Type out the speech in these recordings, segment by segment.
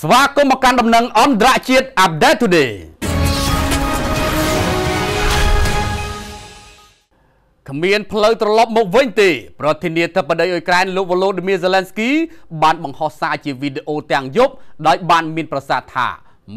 ស្វាគមន៍មកកាន់ដំណឹងអន្តរជាតិ Update Today គ្មានផ្លូវត្រឡប់មកវិញទេ ប្រធានាធិបតីអ៊ុយក្រែនលោកវ៉ូឡូឌីមៀសេឡិនស្គីបានបង្ហោះសារជាវីដេអូទាំងយប់ដោយបានមាន ប្រសាសន៍ថា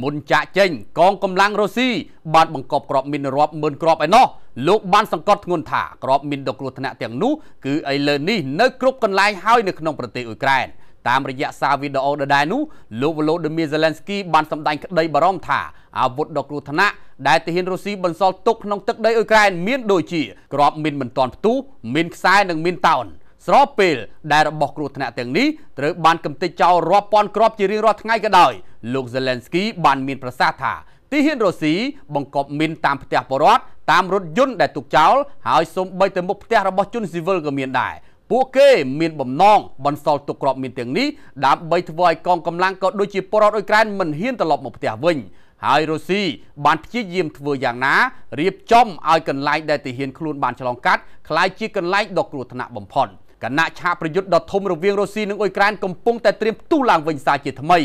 មុនចាក់ចេញកងកម្លាំងរុស្ស៊ីបានបង្កប់ក្របមីនរាប់ម៉ឺនក្របឯណោះលោកបានសង្កត់ធ្ងន់ថាក្របមីនដ៏គ្រោះថ្នាក់ទាំងនោះគឺឥឡូវនេះនៅគ្រប់កន្លែងហើយនៅក្នុងប្រទេសអ៊ុយក្រែន។តាមរយៈសារវីដេអូដដែលនោះលោក Volodymyr Zelensky បានសម្ដែងក្តីបារម្ភថាអាវុធដ៏គ្រោះថ្នាក់ដែលទាហានរុស្ស៊ីបន្សល់ទុកក្នុងទឹកដីអ៊ុយក្រែនមានដូចជាក្របមីនមិនទាន់ផ្ទុះមីនខ្សែនិងមីនតោនស្របពេលដែលរបស់គ្រោះថ្នាក់ទាំងនេះត្រូវបានកំទេចចោលរាប់ពាន់គ្រាប់ជារៀងរាល់ថ្ងៃក៏ដោយលោក Zelensky បានមាន ប្រសាសន៍ថាទីហ៊ានរុស្ស៊ីបង្កប់មីនតាមផ្ទះបរដ្ឋតាមរថយន្តដែលទុកចោលហើយសូម្បីទៅមុខផ្ទះរបស់ជនស៊ីវិលក៏មានដែរពួកគេមានបំណងបន្សល់ទុកក្របមានទាំងនេះដើម្បីធ្វើឲ្យកងកម្លាំងក៏ដូចជាប្រដ្ឋអ៊ុយក្រែនមិនហ៊ានត្រឡប់មកផ្ទះវិញហើយរុស្ស៊ីបានព្យាយាមធ្វើយ៉ាងណារៀបចំឲ្យកន្លែងដែលទាហានខ្លួនបានឆ្លងកាត់คล้ายជាកន្លែងដ៏គ្រោះថ្នាក់បំផុត។គណៈឆាកប្រយុទ្ធដ៏ធំរវាងរុស្ស៊ីនិងអ៊ុយក្រែនកំពុងតែត្រៀមផ្ទុះឡើងវិញសារជាថ្មី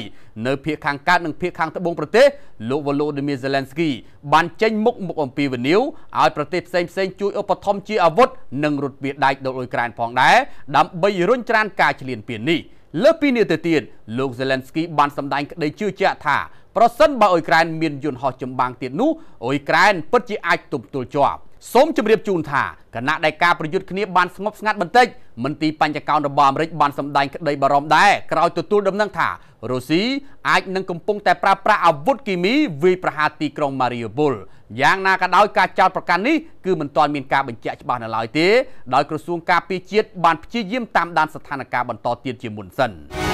នៅភាគខាងកើតនិងភាគខាងត្បូងប្រទេសលោកវ៉ូឡូឌីមៀសេឡែនស្គីបានចេញមុខមុខអំពីវនីវឲ្យប្រទេសផ្សេងផ្សេងជួយឧបត្ថម្ភជាអាវុធនិងរត់វាដែកដល់អ៊ុយក្រែនផងដែរដើម្បីរុញច្រានការឈ្លានពាននេះលើពីនេះទៅទៀតលោកសេឡែនស្គីបានសម្ដែងក្តីជឿជាក់ថាប្រសិនបើអ៊ុយក្រែនមានយន្តហោះចម្បាំងទៀតនោះអ៊ុយក្រែនពិតជាអាចទប់ទល់ជាប់សូមជម្រាបជូនថាគណៈដែលការប្រយុទ្ធគ្នាបានស្ងប់ស្ងាត់បន្តិច មន្ត្រីបញ្ចកោនរបស់អាមេរិកបានសម្ដែងក្តីបារម្ភដែរក្រោយទទួលដំណឹងថារុស្ស៊ីអាចនឹងកំពុងតែប្រើប្រាស់អាវុធគីមីវាយប្រហារទីក្រុងម៉ារីយ៉ូប៉ូលយ៉ាងណាក៏ដោយការចោទប្រកាន់នេះគឺមិនទាន់មានការបញ្ជាក់ច្បាស់នៅឡើយទេដោយក្រសួងការពារជាតិបានព្យាយាមតាមដានស្ថានភាពបន្តទៀតជាមុនសិន។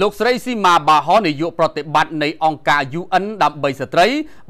លោកស្រីស៊ីម៉ាបាហននាយក ប្រតិបត្តិនៃអង្គការ UN ដើម្បីស្ត្រី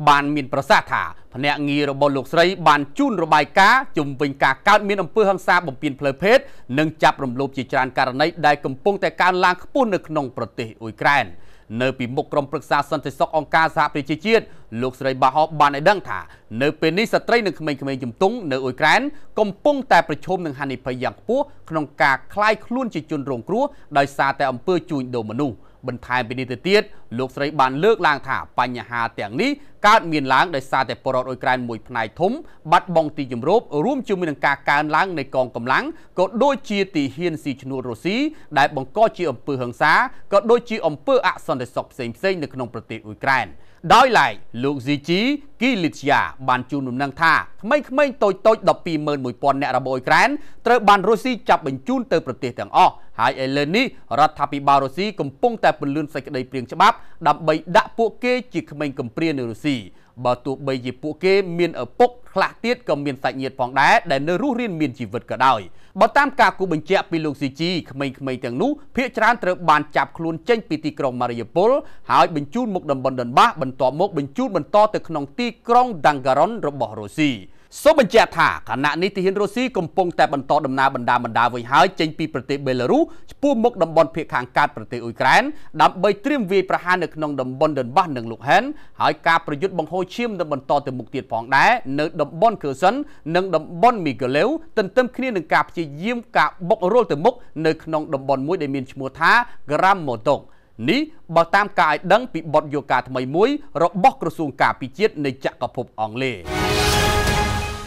បានមានប្រសាសន៍ថាភ្នាក់ងាររបស់លោកស្រី បានជូនរបាយការណ៍ជំវិញការកើតមានអំពើហិង្សាបំពានផ្លូវភេទនិងចាប់រំលោភជាច្រើនករណីដែលកំពុងតែកើនឡើងខ្ពស់នៅក្នុងប្រទេសអ៊ុយក្រែន។នៅពីមុខក្រុមប្រឹក្សាសន្តិសុខអង្គការសហប្រជាជាតិលោកស្រីបាហោបានឲ្យដឹងថា នៅពេលនេះស្ត្រីនិងក្មេងៗជំទង់នៅអ៊ុយក្រែនកំពុងតែប្រឈមនឹងហានិភ័យយ៉ាងខ្ពស់ក្នុងការคลายខ្លួនជាជនរងគ្រោះដោយសារតែអំពើជួញដូរមនុស្សបន្ថែមពីនេះទៅទៀតលោកស្រីបានលើកឡើងថាបញ្ហាទាំងនេះកើតមានឡើងដោយសារតែពលរដ្ឋអ៊ុយក្រែនមួយផ្នែកធំបាត់បង់ទីជម្រករួមជាមួយនឹងការកើនឡើងនៃកងកម្លាំងក៏ដូចជាទីហ៊ានស៊ីឈ្នួលរុស្ស៊ីដែលបង្កជាអំពើហិង្សាក៏ដូចជាអំពើអសន្តិសុខផ្សេងៗនៅក្នុងប្រទេសអ៊ុយក្រែនដោយឡែកលោកស៊ីជីគីលីតយ៉ាបានជូនដំណឹងថាក្មេងៗតូចៗ121000នាក់របស់អ៊ុយក្រែនត្រូវបានរុស្ស៊ីចាប់បញ្ជូនទៅប្រទេសទាំងអស់ហើយឥឡូវនេះរដ្ឋាភិបាលរុស្ស៊ីកំពុងតែពន្លឿនសេចក្តីព្រៀងច្បាប់ដើម្បីដាក់ពួកគេជាក្មេងកំព្រានៅរុស្ស៊ីពីរបើទោះបីជាពួកគេមានឪពុកខ្លះទៀតក៏មានសាច់ញាតិផងដែរដែលនៅរស់រានមានជីវិតក៏ដោយបើតាមការគូបញ្ជាក់ពីលោកស៊ីជីក្មេងៗទាំងនោះភាគច្រើនត្រូវបានចាប់ខ្លួនចេញពីទីក្រុងម៉ារីយ៉ាពុលហើយបញ្ជូនមកតំបន់ដុនបាសបន្ទាប់មកបញ្ជូនបន្តទៅក្នុងទីក្រុងដាំងការ៉ុនរបស់រុស្ស៊ីសូមបញ្ជាក់ថាគណៈនេះទាហានរុស្ស៊ីកំពុងតែបន្តដំណើរបណ្ដាបណ្ដាវិញហើយចេញពីប្រទេសបេឡារុសឆ្ពោះមុខតំបន់ភៀកខាងកើតប្រទេសអ៊ុយក្រែនដើម្បីត្រៀមវាយប្រហារនៅក្នុងតំបន់ដុនបាស់និងលូហានហើយការប្រយុទ្ធបង្ហូរឈាមនឹងបន្តទៅមុខទៀតផងដែរនៅតំបន់ខឺសិននិងតំបន់មីហ្គឡេវទន្ទឹមគ្នានឹងការព្យាយាមការបុករុលទៅមុខនៅក្នុងតំបន់មួយដែលមានឈ្មោះថាក្រាមម៉ូតុកនេះបើតាមការឲ្យដឹងពីបទយោការថ្មីមួយរបស់ក្រសួងការពារជាតិនៃចក្រភពអង់គ្លេស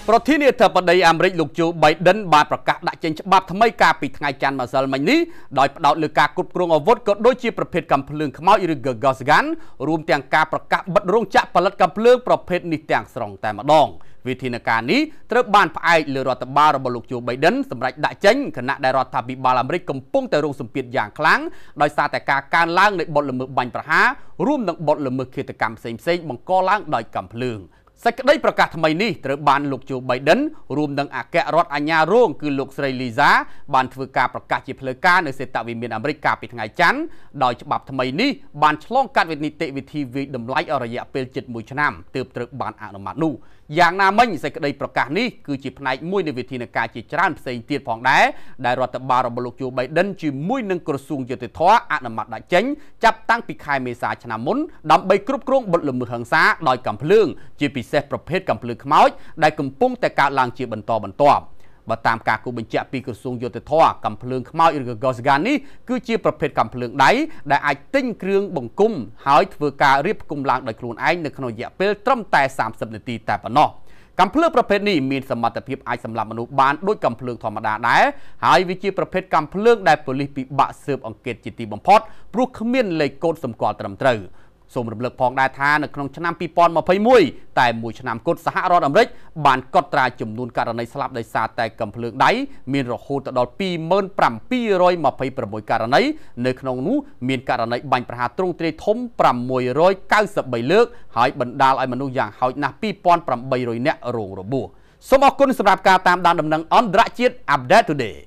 ប្រធានាធិបតីអាមេរិកលោកជូបៃដិនបានប្រកាសដាក់ចេញច្បាប់ថ្មីកាលពីថ្ងៃច័ន្ទម្សិលមិញនេះដោយផ្ដោតលើការគ្រប់គ្រងអាវុធក៏ដូចជាប្រភេទកាំភ្លើងខ្មោចឬ Gas Gun រួមទាំងការប្រកាសបិទរោងចក្រផលិតកាំភ្លើងប្រភេទនេះទាំងស្រុងតែម្ដងវិធានការនេះត្រូវបានផ្អែកលើរដ្ឋបាលរបស់លោកជូបៃដិនសម្រាប់ដាក់ចេញគណៈដែលរដ្ឋាភិបាលអាមេរិកកំពុងតែរងសម្ពាធយ៉ាងខ្លាំងដោយសារតែការកើនឡើងនៃបទល្មើសបាញ់ប្រហាររួមនឹងបទល្មើសឃាតកម្មផ្សេងៗបង្កឡើងដោយកាំភ្លើងសេចក្តីប្រកាសថ្មីនេះត្រូវបានលោកជូបៃដិនរួមនឹងអគ្គរដ្ឋអាជ្ញារងគឺលោកស្រីលីសាបានធ្វើការប្រកាសជាផ្លូវការនៅសេតវិមានអាមេរិកកាលពីថ្ងៃច័ន្ទដោយច្បាប់ថ្មីនេះបានឆ្លងកាត់វិនិតិវិធីវិយតម្លៃអររយៈពេលជិត1ឆ្នាំទើបត្រូវបានអនុម័តនោះយ៉ាងណាមិញសេចក្តីប្រកាសនេះគឺជាផ្នែកមួយនៃវិធានការជាច្រើនផ្សេងទៀតផងដែរដែលរដ្ឋបាលរបស់លោកជូបៃដិនជាមួយនឹងក្រសួងយុតិធធអនុម័តដាក់ចេញចាប់តាំងពីខែមេសាឆ្នាំមុនដើម្បីគ្រប់គ្រងបុតល្មើសហិង្សាដោយកំភ្លើងជាពិសេសប្រភេទកំភ្លើងខ្មោចដែលកំពុងតែកើតឡើងជាបន្តបន្ទាប់បើតាមការគូបញ្ជាក់ពីក្រសួងយុទ្ធភ័ពកំភ្លើងខ្មោចឬក៏ Gosgan នេះគឺជាប្រភេទកំភ្លើងដៃ ដែលអាចទិញគ្រឿងបង្គុំ ហើយធ្វើការរៀបគុំឡើងដោយខ្លួនឯងនៅក្នុងរយៈពេលត្រឹមតែ30នាទីតែប៉ុណ្ណោះកំភ្លើងប្រភេទនេះមានសមត្ថភាពអាចសម្លាប់មនុស្សបានដូចកំភ្លើងធម្មតាដែរហើយវាជាប្រភេទកំភ្លើងដែលប៉ូលីសពិបាកស៊ើបអង្កេតជាទីបំផុតព្រោះគ្មានលេខកូដសម្គាល់ត្រឹមត្រូវ។សូមរំលឹកផងដែរថានៅក្នុងឆ្នាំ2021តែមួយឆ្នាំគត់សហរដ្ឋអាមេរិកបានកត់ត្រាចំនួនករណីស្លាប់ដោយសារតែកំភ្លើងដៃមានរហូតដល់27226ករណីនៅក្នុងនោះមានករណីបាញ់ប្រហារទ្រង់ទ្រាយធំ693លើកហើយបណ្ដាលឲ្យមនុស្សយ៉ាងហោចណាស់2800នាក់រងរបួសសូមអរគុណសម្រាប់ការតាមដានដំណឹង អន្តរជាតិ Update Today